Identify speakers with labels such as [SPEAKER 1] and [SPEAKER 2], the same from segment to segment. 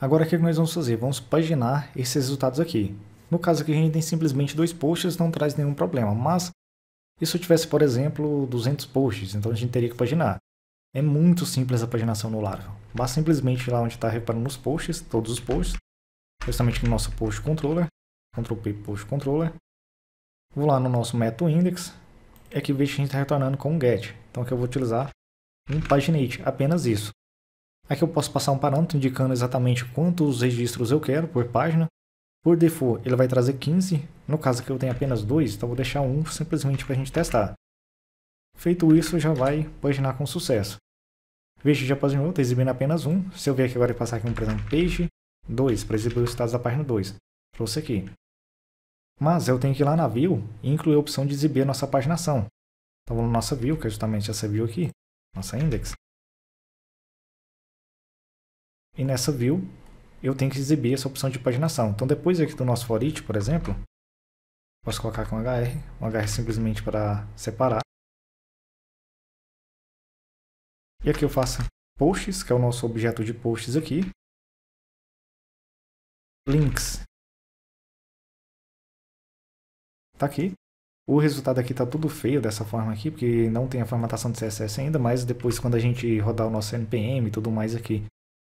[SPEAKER 1] Agora o é que nós vamos fazer? Vamos paginar esses resultados aqui. No caso aqui a gente tem simplesmente dois posts, não traz nenhum problema, mas e se eu tivesse, por exemplo, 200 posts, então a gente teria que paginar. É muito simples a paginação no Laravel. Basta simplesmente ir lá onde está reparando nos posts, todos os posts, justamente no nosso post controller, Ctrl P post controller. Vou lá no nosso método index, É que vejo que a gente está retornando com um get. Então aqui eu vou utilizar um paginate, apenas isso. Aqui é eu posso passar um parâmetro indicando exatamente quantos registros eu quero por página. Por default, ele vai trazer 15. No caso aqui eu tenho apenas dois, então vou deixar um simplesmente para a gente testar. Feito isso, já vai paginar com sucesso. Veja, já paginou, está exibindo apenas um. Se eu vier aqui agora e passar aqui um, por exemplo, page 2, para exibir os status da página 2. Trouxe aqui. Mas eu tenho que ir lá na view e incluir a opção de exibir a nossa paginação. Então vamos na nossa view, que é justamente essa view aqui, nossa index e nessa view eu tenho que exibir essa opção de paginação. Então depois aqui do nosso for each, por exemplo, posso colocar com um HR, um HR simplesmente para separar.
[SPEAKER 2] E aqui eu faço posts, que é o nosso objeto de posts aqui. Links.
[SPEAKER 1] Tá aqui. O resultado aqui está tudo feio dessa forma aqui, porque não tem a formatação de CSS ainda, mas depois quando a gente rodar o nosso NPM e tudo mais aqui,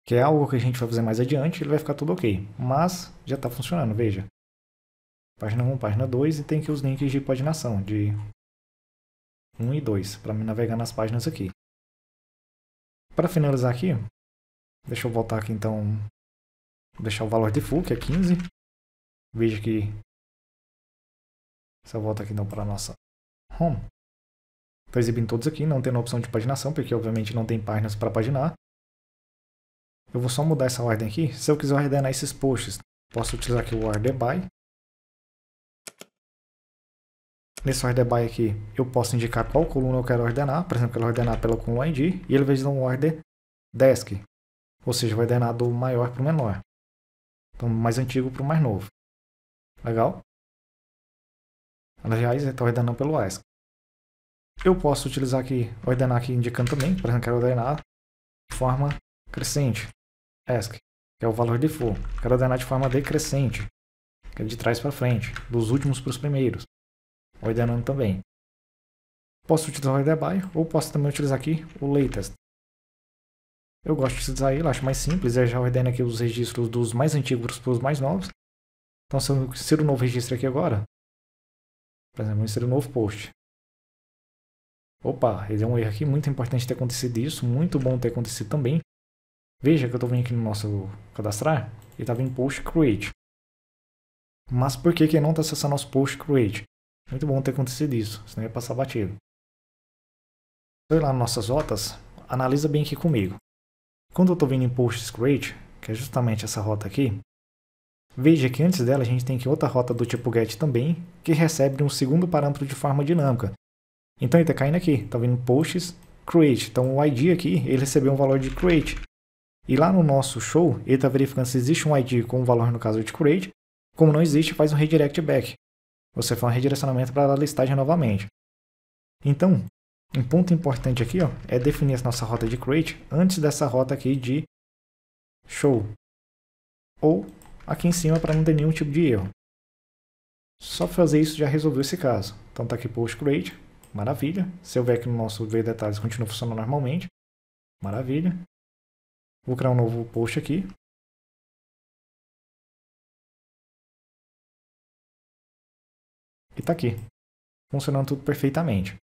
[SPEAKER 1] que é algo que a gente vai fazer mais adiante, ele vai ficar tudo ok. Mas já está funcionando, veja. Página 1, página 2 e tem aqui os links de paginação, de 1 e 2, para me navegar nas páginas aqui. Para finalizar aqui, deixa eu voltar aqui então,
[SPEAKER 2] deixar o valor default, que é 15. Veja que
[SPEAKER 1] se eu voltar aqui então para a nossa home, está exibindo todos aqui, não tem a opção de paginação, porque obviamente não tem páginas para paginar. Eu vou só mudar essa ordem aqui. Se eu quiser ordenar esses posts, posso utilizar aqui o order by. Nesse order by aqui, eu posso indicar qual coluna eu quero ordenar. Por exemplo, eu quero ordenar pela coluna ID e ele vai dar um order desk, ou seja, vai ordenar do maior para o menor. Então, mais antigo para o mais novo. Legal? Aliás, ele está ordenando pelo ask. Eu posso utilizar aqui, ordenar aqui indicando também, por exemplo, quero ordenar de forma crescente. ESC, que é o valor de for. Quero ordenar de forma decrescente, que é de trás para frente, dos últimos para os primeiros. Ordenando também. Posso utilizar o order by ou posso também utilizar aqui o latest. Eu gosto de utilizar ele, acho mais simples. é já ordena aqui os registros dos mais antigos para os mais novos. Então, se eu insiro um novo registro aqui agora, por exemplo, eu o um novo post. Opa, ele é um erro aqui, muito importante ter acontecido isso, muito bom ter acontecido também. Veja que eu estou vindo aqui no nosso cadastrar e está vindo post create. Mas por que, que ele não está acessando nosso post create? Muito bom ter acontecido isso, senão ia passar batido. Vou lá nas nossas rotas, analisa bem aqui comigo. Quando eu estou vindo em post create, que é justamente essa rota aqui, veja que antes dela a gente tem aqui outra rota do tipo get também, que recebe um segundo parâmetro de forma dinâmica. Então ele está caindo aqui, está vindo posts create. Então o id aqui, ele recebeu um valor de create. E lá no nosso show, ele está verificando se existe um ID com valor no caso de create. Como não existe, faz um redirect back. Você faz um redirecionamento para a listagem novamente. Então, um ponto importante aqui ó, é definir a nossa rota de create antes dessa rota aqui de show. Ou aqui em cima para não ter nenhum tipo de erro. Só fazer isso já resolveu esse caso. Então está aqui post create, maravilha. Se eu ver aqui no nosso ver detalhes continua funcionando normalmente, maravilha. Vou criar um novo post aqui. E tá aqui. Funcionando tudo perfeitamente.